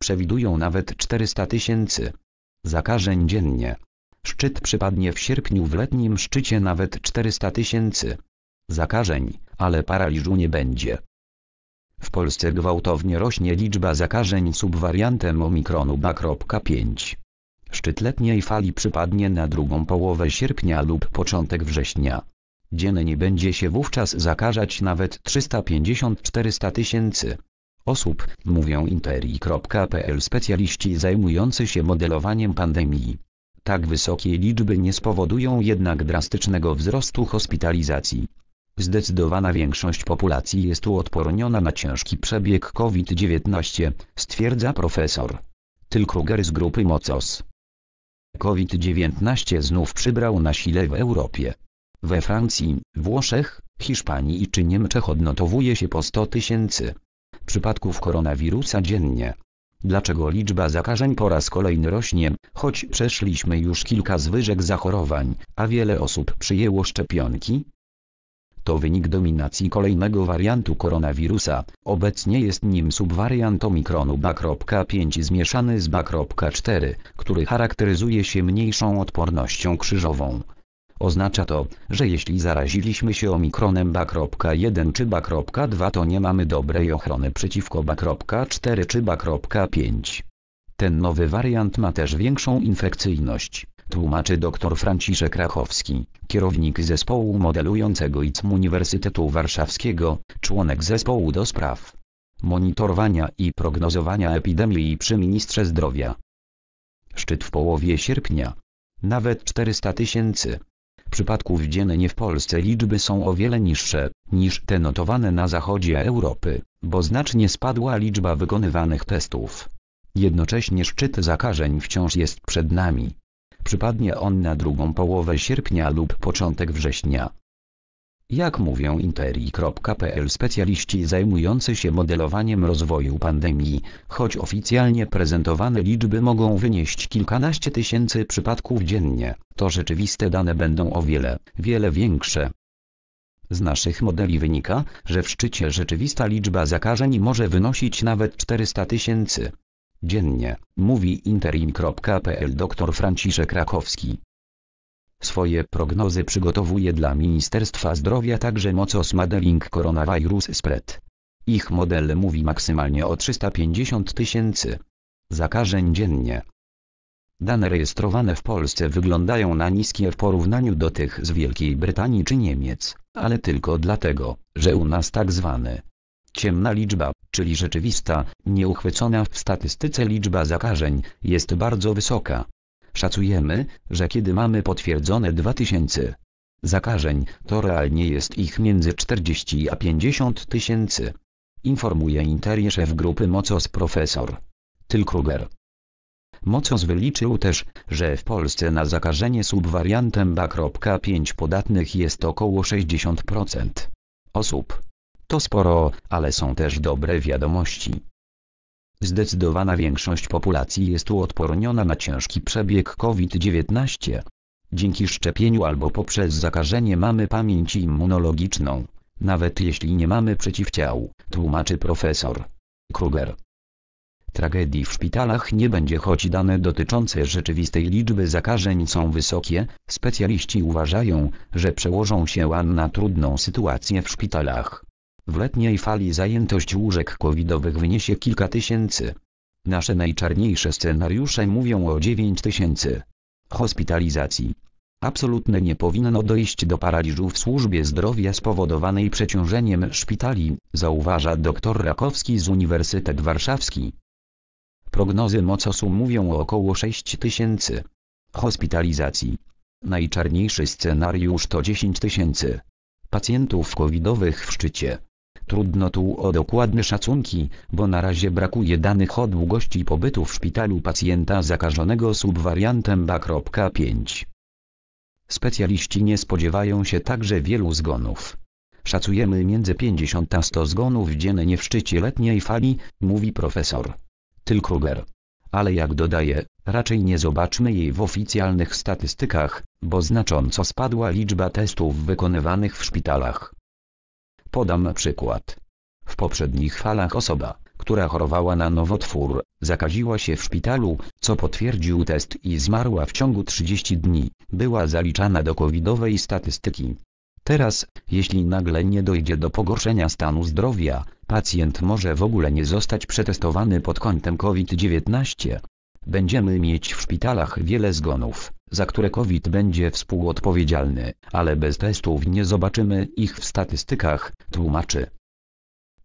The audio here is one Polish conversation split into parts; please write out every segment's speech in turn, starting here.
Przewidują nawet 400 tysięcy zakażeń dziennie. Szczyt przypadnie w sierpniu w letnim szczycie nawet 400 tysięcy zakażeń, ale paraliżu nie będzie. W Polsce gwałtownie rośnie liczba zakażeń subwariantem omikronu B.5. Szczyt letniej fali przypadnie na drugą połowę sierpnia lub początek września. Dziennie będzie się wówczas zakażać nawet 350-400 tysięcy osób, mówią interi.pl specjaliści zajmujący się modelowaniem pandemii. Tak wysokie liczby nie spowodują jednak drastycznego wzrostu hospitalizacji. Zdecydowana większość populacji jest uodporniona na ciężki przebieg COVID-19, stwierdza profesor. Tylko Kruger z grupy MOCOS. COVID-19 znów przybrał na sile w Europie. We Francji, Włoszech, Hiszpanii czy Niemczech odnotowuje się po 100 tysięcy przypadków koronawirusa dziennie. Dlaczego liczba zakażeń po raz kolejny rośnie, choć przeszliśmy już kilka zwyżek zachorowań, a wiele osób przyjęło szczepionki? To wynik dominacji kolejnego wariantu koronawirusa, obecnie jest nim subwariant omikronu B.5 zmieszany z B.4, który charakteryzuje się mniejszą odpornością krzyżową, Oznacza to, że jeśli zaraziliśmy się omikronem BA.1 czy BA.2 to nie mamy dobrej ochrony przeciwko BA.4 czy BA.5. Ten nowy wariant ma też większą infekcyjność, tłumaczy dr Franciszek Rachowski, kierownik zespołu modelującego ICM Uniwersytetu Warszawskiego, członek zespołu do spraw monitorowania i prognozowania epidemii przy ministrze zdrowia. Szczyt w połowie sierpnia. Nawet 400 tysięcy przypadków dziennie w Polsce liczby są o wiele niższe, niż te notowane na zachodzie Europy, bo znacznie spadła liczba wykonywanych testów. Jednocześnie szczyt zakażeń wciąż jest przed nami. Przypadnie on na drugą połowę sierpnia lub początek września. Jak mówią interi.pl specjaliści zajmujący się modelowaniem rozwoju pandemii, choć oficjalnie prezentowane liczby mogą wynieść kilkanaście tysięcy przypadków dziennie, to rzeczywiste dane będą o wiele, wiele większe. Z naszych modeli wynika, że w szczycie rzeczywista liczba zakażeń może wynosić nawet 400 tysięcy. Dziennie, mówi interim.pl dr Franciszek Rakowski. Swoje prognozy przygotowuje dla Ministerstwa Zdrowia także Mocos Modeling Coronavirus Spread. Ich model mówi maksymalnie o 350 tysięcy zakażeń dziennie. Dane rejestrowane w Polsce wyglądają na niskie w porównaniu do tych z Wielkiej Brytanii czy Niemiec, ale tylko dlatego, że u nas tak zwany ciemna liczba, czyli rzeczywista, nieuchwycona w statystyce liczba zakażeń, jest bardzo wysoka. Szacujemy, że kiedy mamy potwierdzone 2000 zakażeń, to realnie jest ich między 40 a 50 tysięcy. Informuje interie szef grupy Mocos profesor Tyl Kruger. Mocos wyliczył też, że w Polsce na zakażenie subwariantem B.5 podatnych jest około 60% osób. To sporo, ale są też dobre wiadomości. Zdecydowana większość populacji jest uodporniona na ciężki przebieg COVID-19. Dzięki szczepieniu albo poprzez zakażenie mamy pamięć immunologiczną, nawet jeśli nie mamy przeciwciał, tłumaczy profesor Kruger. Tragedii w szpitalach nie będzie choć dane dotyczące rzeczywistej liczby zakażeń są wysokie, specjaliści uważają, że przełożą się one na trudną sytuację w szpitalach. W letniej fali zajętość łóżek covidowych wyniesie kilka tysięcy. Nasze najczarniejsze scenariusze mówią o 9 tysięcy hospitalizacji. Absolutnie nie powinno dojść do paraliżu w służbie zdrowia spowodowanej przeciążeniem szpitali, zauważa dr Rakowski z Uniwersytet Warszawski. Prognozy mocosu mówią o około 6 tysięcy hospitalizacji. Najczarniejszy scenariusz to 10 tysięcy pacjentów covidowych w szczycie. Trudno tu o dokładne szacunki, bo na razie brakuje danych o długości pobytu w szpitalu pacjenta zakażonego subwariantem BA.5. Specjaliści nie spodziewają się także wielu zgonów. Szacujemy między 50 a 100 zgonów dziennie w szczycie letniej fali, mówi profesor Tyl Kruger. Ale jak dodaje, raczej nie zobaczmy jej w oficjalnych statystykach, bo znacząco spadła liczba testów wykonywanych w szpitalach. Podam przykład. W poprzednich falach osoba, która chorowała na nowotwór, zakaziła się w szpitalu, co potwierdził test i zmarła w ciągu 30 dni, była zaliczana do covidowej statystyki. Teraz, jeśli nagle nie dojdzie do pogorszenia stanu zdrowia, pacjent może w ogóle nie zostać przetestowany pod kątem COVID-19. Będziemy mieć w szpitalach wiele zgonów, za które COVID będzie współodpowiedzialny, ale bez testów nie zobaczymy ich w statystykach, tłumaczy.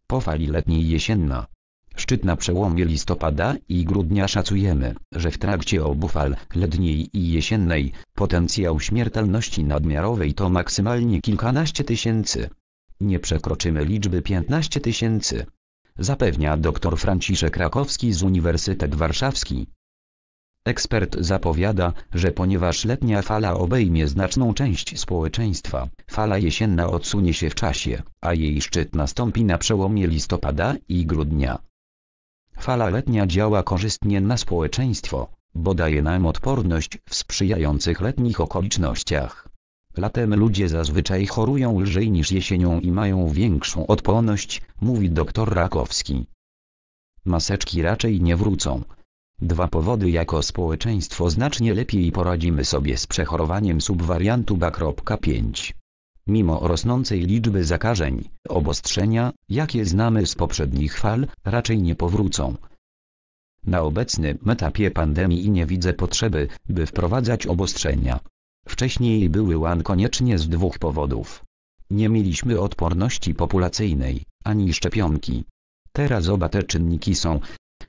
Po fali letniej jesienna. Szczyt na przełomie listopada i grudnia szacujemy, że w trakcie obu fal, letniej i jesiennej, potencjał śmiertelności nadmiarowej to maksymalnie kilkanaście tysięcy. Nie przekroczymy liczby 15 tysięcy. Zapewnia dr Franciszek Krakowski z Uniwersytet Warszawski. Ekspert zapowiada, że ponieważ letnia fala obejmie znaczną część społeczeństwa, fala jesienna odsunie się w czasie, a jej szczyt nastąpi na przełomie listopada i grudnia. Fala letnia działa korzystnie na społeczeństwo, bo daje nam odporność w sprzyjających letnich okolicznościach. Latem ludzie zazwyczaj chorują lżej niż jesienią i mają większą odporność, mówi dr Rakowski. Maseczki raczej nie wrócą, Dwa powody jako społeczeństwo znacznie lepiej poradzimy sobie z przechorowaniem subwariantu B.5. Mimo rosnącej liczby zakażeń, obostrzenia, jakie znamy z poprzednich fal, raczej nie powrócą. Na obecnym etapie pandemii nie widzę potrzeby, by wprowadzać obostrzenia. Wcześniej były łan koniecznie z dwóch powodów. Nie mieliśmy odporności populacyjnej, ani szczepionki. Teraz oba te czynniki są,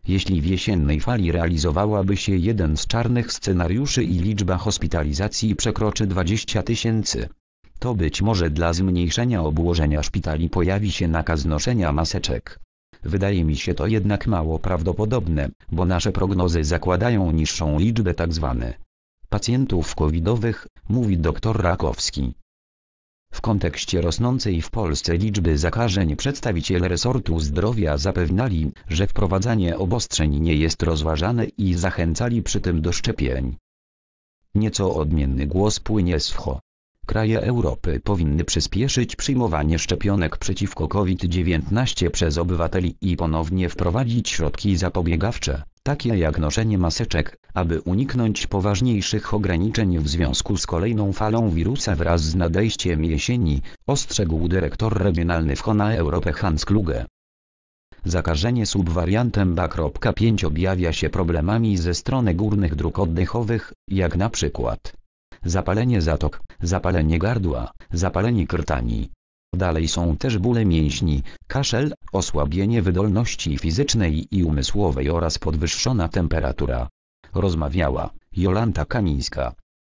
jeśli w jesiennej fali realizowałaby się jeden z czarnych scenariuszy i liczba hospitalizacji przekroczy 20 tysięcy. To być może dla zmniejszenia obłożenia szpitali pojawi się nakaz noszenia maseczek. Wydaje mi się to jednak mało prawdopodobne, bo nasze prognozy zakładają niższą liczbę tzw. Tak pacjentów covidowych, mówi dr Rakowski. W kontekście rosnącej w Polsce liczby zakażeń przedstawiciele resortu zdrowia zapewniali, że wprowadzanie obostrzeń nie jest rozważane i zachęcali przy tym do szczepień. Nieco odmienny głos płynie z WHO. Kraje Europy powinny przyspieszyć przyjmowanie szczepionek przeciwko COVID-19 przez obywateli i ponownie wprowadzić środki zapobiegawcze takie jak noszenie maseczek, aby uniknąć poważniejszych ograniczeń w związku z kolejną falą wirusa wraz z nadejściem jesieni, ostrzegł dyrektor regionalny w Hona Europe Hans Kluge. Zakażenie subwariantem B.5 objawia się problemami ze strony górnych dróg oddechowych, jak na przykład zapalenie zatok, zapalenie gardła, zapalenie krtani, Dalej są też bóle mięśni, kaszel, osłabienie wydolności fizycznej i umysłowej oraz podwyższona temperatura. Rozmawiała Jolanta Kamińska.